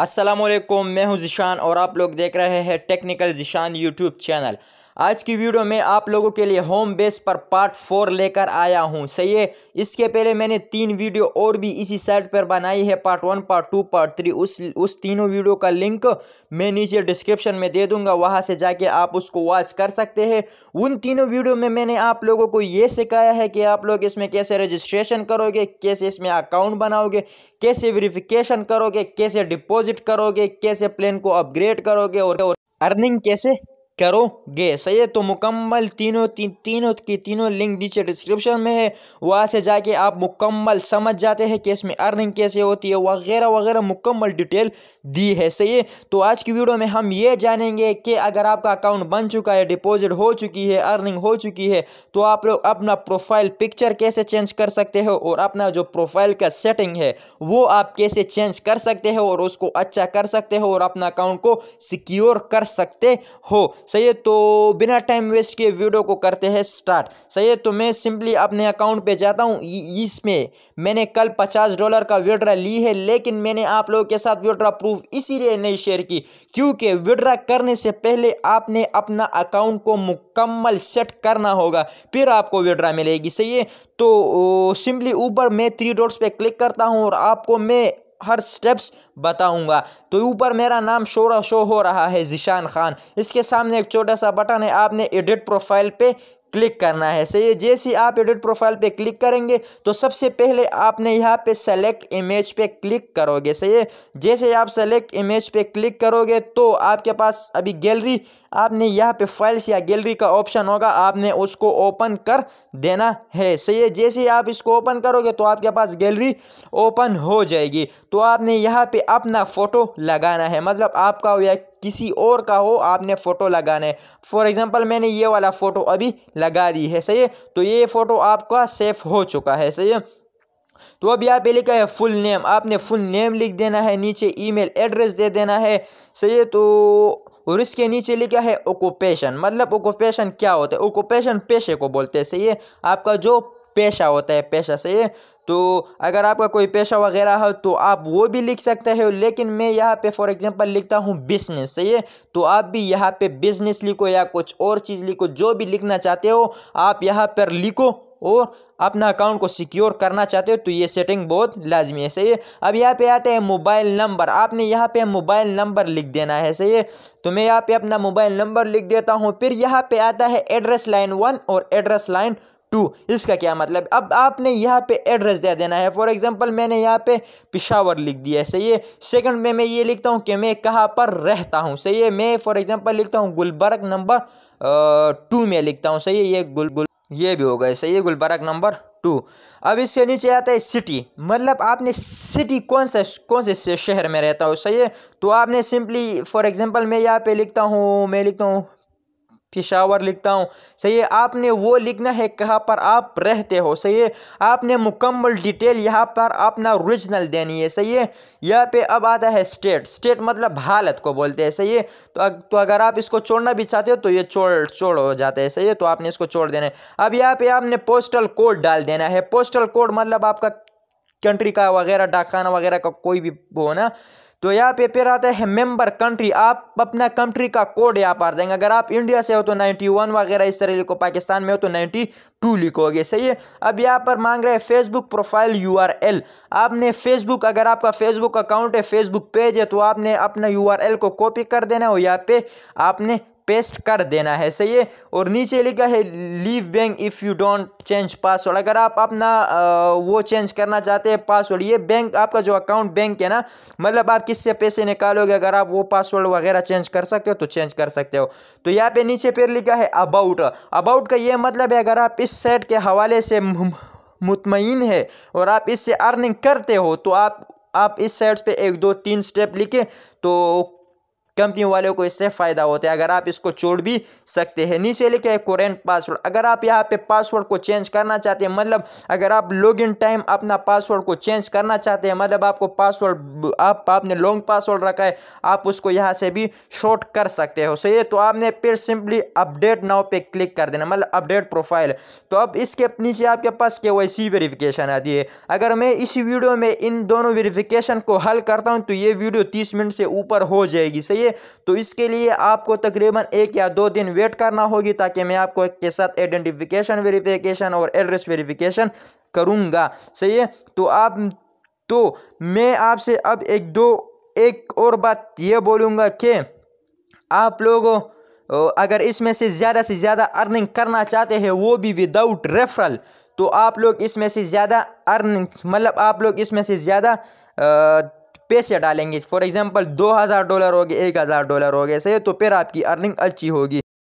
असलम मैं हूं जिशान और आप लोग देख रहे हैं टेक्निकल जिशान यूट्यूब चैनल आज की वीडियो में आप लोगों के लिए होम बेस पर पार्ट फोर लेकर आया हूं सही है इसके पहले मैंने तीन वीडियो और भी इसी साइट पर बनाई है part one part two part three उस उस तीनों वीडियो का लिंक मैं नीचे डिस्क्रिप्शन में दे दूंगा वहां से जाके आप उसको वॉच कर सकते हैं उन तीनों वीडियो में मैंने आप लोगों को ये सिखाया है कि आप लोग इसमें कैसे रजिस्ट्रेशन करोगे कैसे इसमें अकाउंट बनाओगे कैसे वेरीफिकेशन करोगे कैसे डिपोज डिपॉजिट करोगे कैसे प्लान को अपग्रेड करोगे और, और अर्निंग कैसे करोगे सही है तो मुकम्मल तीनों ती, तीनों की तीनों लिंक नीचे डिस्क्रिप्शन में है वहाँ से जाके आप मुकम्मल समझ जाते हैं कि इसमें अर्निंग कैसे होती है वगैरह वगैरह मुकम्मल डिटेल दी है सही है तो आज की वीडियो में हम ये जानेंगे कि अगर आपका अकाउंट बन चुका है डिपॉजिट हो चुकी है अर्निंग हो चुकी है तो आप लोग अपना प्रोफाइल पिक्चर कैसे चेंज कर सकते हो और अपना जो प्रोफाइल का सेटिंग है वो आप कैसे चेंज कर सकते हो और उसको अच्छा कर सकते हो और अपना अकाउंट को सिक्योर कर सकते हो सही है तो बिना टाइम वेस्ट किए वीडियो को करते हैं स्टार्ट सही है तो मैं सिंपली अपने अकाउंट पे जाता हूँ इसमें मैंने कल पचास डॉलर का विड्रा ली है लेकिन मैंने आप लोगों के साथ विड्रा प्रूफ इसीलिए नहीं शेयर की क्योंकि विड्रा करने से पहले आपने अपना अकाउंट को मुकम्मल सेट करना होगा फिर आपको विड्रा मिलेगी सही है तो सिंपली ऊपर मैं थ्री डॉट्स पे क्लिक करता हूँ और आपको मैं हर स्टेप्स बताऊंगा तो ऊपर मेरा नाम शोरा शो हो रहा है जीशान खान इसके सामने एक छोटा सा बटन है आपने एडिट प्रोफाइल पे क्लिक करना है सही है जैसे आप एडिट प्रोफाइल पे क्लिक करेंगे तो सबसे पहले आपने यहाँ पे सेलेक्ट इमेज पे क्लिक करोगे सही है जैसे आप सेलेक्ट इमेज पे क्लिक करोगे तो आपके पास अभी गैलरी आपने यहाँ पे फाइल्स या गैलरी का ऑप्शन होगा आपने उसको ओपन कर देना है सही है जैसे आप इसको ओपन करोगे तो आपके पास गैलरी ओपन हो जाएगी तो आपने यहाँ पर अपना फ़ोटो लगाना है मतलब आपका किसी और का हो आपने फ़ोटो लगाना है फॉर एग्ज़ाम्पल मैंने ये वाला फ़ोटो अभी लगा दी है सही है तो ये फ़ोटो आपका सेफ हो चुका है सही है तो अभी आप ये लिखा है फुल नेम आपने फुल नेम लिख देना है नीचे ईमेल एड्रेस दे देना है सही है तो और इसके नीचे लिखा है ओकोपेशन मतलब ओकोपेशन क्या होता है ओकोपेशन पेशे को बोलते हैं सही है आपका जो पेशा होता है पेशा से तो अगर आपका कोई पेशा वगैरह हो तो आप वो भी लिख सकते हो लेकिन मैं यहाँ पे फॉर एग्जांपल लिखता हूँ बिजनेस सही है तो आप भी यहाँ पे बिजनेस लिखो या कुछ और चीज़ लिखो जो भी लिखना चाहते हो आप यहाँ पर लिखो और अपना अकाउंट को सिक्योर करना चाहते हो तो ये सेटिंग बहुत लाजमी है सही है अब यहाँ पे आते हैं मोबाइल नंबर आपने यहाँ पे मोबाइल नंबर लिख देना है सही है तो मैं यहाँ पे अपना मोबाइल नंबर लिख देता हूँ फिर यहाँ पे आता है एड्रेस लाइन वन और एड्रेस लाइन टू इसका क्या मतलब अब आपने यहाँ पे एड्रेस दे देना है फॉर एग्जांपल मैंने यहाँ पे पिशावर लिख दिया है सही है सेकंड में मैं ये लिखता हूँ कि मैं कहाँ पर रहता हूँ सही है मैं फॉर एग्जांपल लिखता हूँ गुलबर्ग नंबर टू में लिखता हूँ सही है ये गुल गुल ये भी हो गए सही है गुलबर्ग नंबर टू अब इसके नीचे आता है सिटी मतलब आपने सिटी कौन सा कौन से शहर में रहता हो सही है तो आपने सिंपली फॉर एग्जांपल मैं यहाँ पे लिखता हूँ मैं लिखता हूँ पिशावर लिखता हूँ सही है आपने वो लिखना है कहाँ पर आप रहते हो सही है आपने मुकम्मल डिटेल यहाँ पर अपना ओरिजिनल देनी है सही है यहाँ पे अब आता है स्टेट स्टेट मतलब हालत को बोलते हैं सही है तो, अग, तो अगर आप इसको छोड़ना भी चाहते हो तो ये छोड़ छोड़ हो जाता है सही है तो आपने इसको छोड़ देना है अब यहाँ पर आपने पोस्टल कोड डाल देना है पोस्टल कोड मतलब आपका कंट्री का वगैरह डाकखाना वगैरह का कोई भी वो है ना तो यहाँ पे फिर आता है मेंबर कंट्री आप अपना कंट्री का कोड यहाँ पर देंगे अगर आप इंडिया से हो तो 91 वगैरह इस तरह लिखो पाकिस्तान में हो तो 92 लिखोगे सही है अब यहाँ पर मांग रहे हैं फेसबुक प्रोफाइल यूआरएल आपने फेसबुक अगर आपका फेसबुक अकाउंट है फेसबुक पेज है तो आपने अपना यू को कॉपी कर देना हो यहाँ पे आपने पेस्ट कर देना है सही है और नीचे लिखा है leave blank if you don't change password अगर आप अपना वो चेंज करना चाहते हैं पासवर्ड ये बैंक आपका जो अकाउंट बैंक है ना मतलब आप किससे पैसे निकालोगे अगर आप वो पासवर्ड वगैरह चेंज कर सकते हो तो चेंज कर सकते हो तो यहाँ पे नीचे फिर लिखा है अबाउट अबाउट का ये मतलब है अगर आप इस सेट के हवाले से मुतमिन है और आप इससे अर्निंग करते हो तो आप आप इस साइड्स पे एक दो तीन स्टेप लिखें तो कंपनी वालों को इससे फ़ायदा होता है अगर आप इसको छोड़ भी सकते हैं नीचे लिखे है करेंट पासवर्ड अगर आप यहाँ पे पासवर्ड को चेंज करना चाहते हैं मतलब अगर आप लॉगिन टाइम अपना पासवर्ड को चेंज करना चाहते हैं मतलब आपको पासवर्ड आप आपने लॉन्ग पासवर्ड रखा है आप उसको यहाँ से भी शॉर्ट कर सकते हो सही है तो आपने फिर सिंपली अपडेट नाव पे क्लिक कर देना मतलब अपडेट प्रोफाइल तो अब इसके नीचे आपके पास के वाई वेरीफिकेशन आती है अगर मैं इस वीडियो में इन दोनों वेरीफिकेशन को हल करता हूँ तो ये वीडियो तीस मिनट से ऊपर हो जाएगी सही चाहिए तो इसके लिए आपको तकरीबन एक या दो दिन वेट करना होगी ताकि मैं आपको के साथ आइडेंटिफिकेशन वेरिफिकेशन और एड्रेस वेरिफिकेशन करूँगा सही है तो आप तो मैं आपसे अब एक दो एक और बात ये बोलूँगा कि आप लोगों अगर इसमें से ज़्यादा से ज़्यादा अर्निंग करना चाहते हैं वो भी विदाउट रेफरल तो आप लोग इसमें से ज़्यादा अर्निंग मतलब आप लोग इसमें से ज़्यादा पैसे डालेंगे फॉर एग्जाम्पल दो हज़ार डॉलर हो गए एक हज़ार डॉलर हो गए सही तो फिर आपकी अर्निंग अच्छी होगी